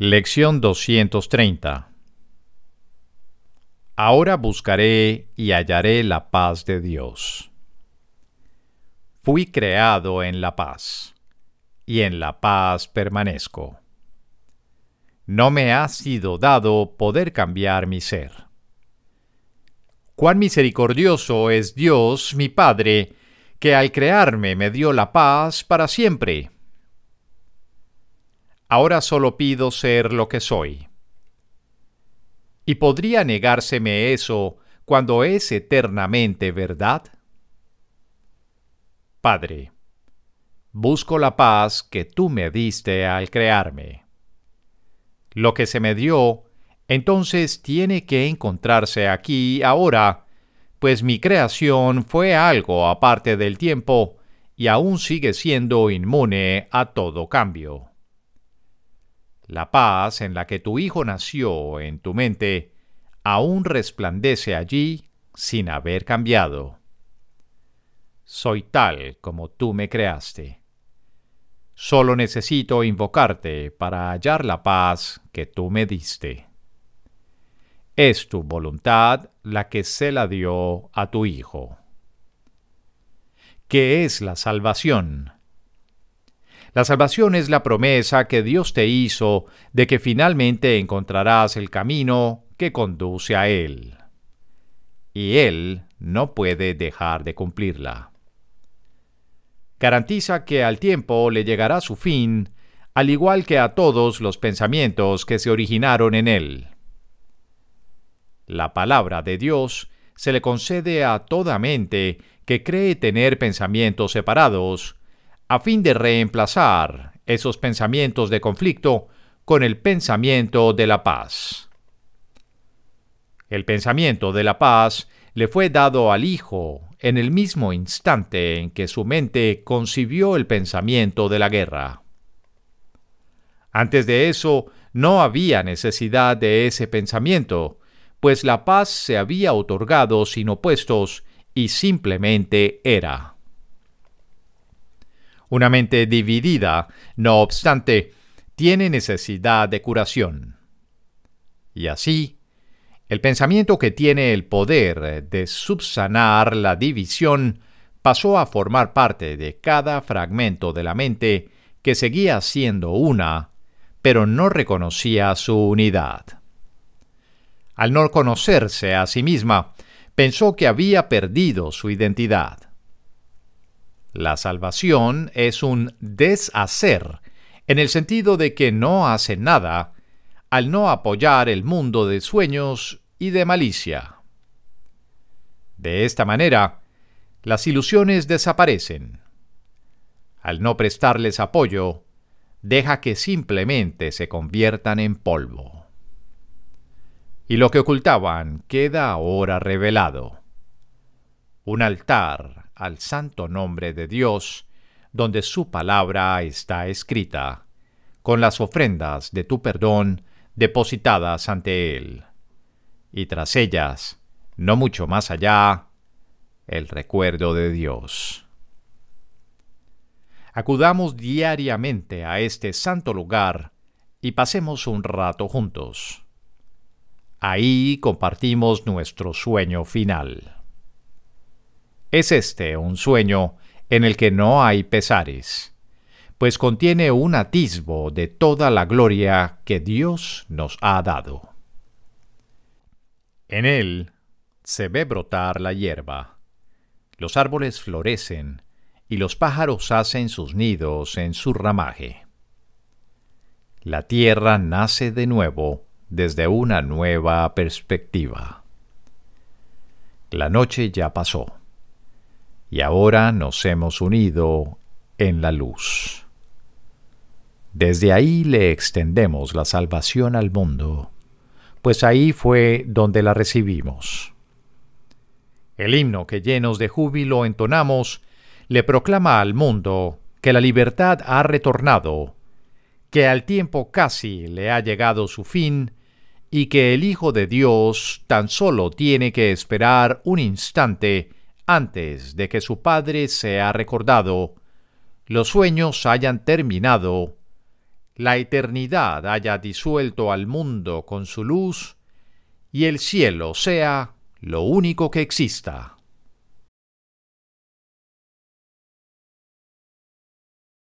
Lección 230 Ahora buscaré y hallaré la paz de Dios. Fui creado en la paz, y en la paz permanezco. No me ha sido dado poder cambiar mi ser. Cuán misericordioso es Dios, mi Padre, que al crearme me dio la paz para siempre Ahora solo pido ser lo que soy. ¿Y podría negárseme eso cuando es eternamente verdad? Padre, busco la paz que tú me diste al crearme. Lo que se me dio, entonces tiene que encontrarse aquí ahora, pues mi creación fue algo aparte del tiempo y aún sigue siendo inmune a todo cambio. La paz en la que tu Hijo nació en tu mente aún resplandece allí sin haber cambiado. Soy tal como tú me creaste. Solo necesito invocarte para hallar la paz que tú me diste. Es tu voluntad la que se la dio a tu Hijo. ¿Qué es la salvación? La salvación es la promesa que Dios te hizo de que finalmente encontrarás el camino que conduce a Él. Y Él no puede dejar de cumplirla. Garantiza que al tiempo le llegará su fin, al igual que a todos los pensamientos que se originaron en Él. La palabra de Dios se le concede a toda mente que cree tener pensamientos separados, a fin de reemplazar esos pensamientos de conflicto con el pensamiento de la paz. El pensamiento de la paz le fue dado al Hijo en el mismo instante en que su mente concibió el pensamiento de la guerra. Antes de eso, no había necesidad de ese pensamiento, pues la paz se había otorgado sin opuestos y simplemente era. Una mente dividida, no obstante, tiene necesidad de curación. Y así, el pensamiento que tiene el poder de subsanar la división pasó a formar parte de cada fragmento de la mente que seguía siendo una, pero no reconocía su unidad. Al no conocerse a sí misma, pensó que había perdido su identidad. La salvación es un deshacer, en el sentido de que no hace nada al no apoyar el mundo de sueños y de malicia. De esta manera, las ilusiones desaparecen. Al no prestarles apoyo, deja que simplemente se conviertan en polvo. Y lo que ocultaban queda ahora revelado. Un altar al santo nombre de Dios, donde su palabra está escrita, con las ofrendas de tu perdón depositadas ante Él. Y tras ellas, no mucho más allá, el recuerdo de Dios. Acudamos diariamente a este santo lugar y pasemos un rato juntos. Ahí compartimos nuestro sueño final. Es este un sueño en el que no hay pesares, pues contiene un atisbo de toda la gloria que Dios nos ha dado. En él se ve brotar la hierba, los árboles florecen y los pájaros hacen sus nidos en su ramaje. La tierra nace de nuevo desde una nueva perspectiva. La noche ya pasó y ahora nos hemos unido en la luz. Desde ahí le extendemos la salvación al mundo, pues ahí fue donde la recibimos. El himno que llenos de júbilo entonamos le proclama al mundo que la libertad ha retornado, que al tiempo casi le ha llegado su fin y que el Hijo de Dios tan solo tiene que esperar un instante antes de que su padre sea recordado, los sueños hayan terminado, la eternidad haya disuelto al mundo con su luz y el cielo sea lo único que exista.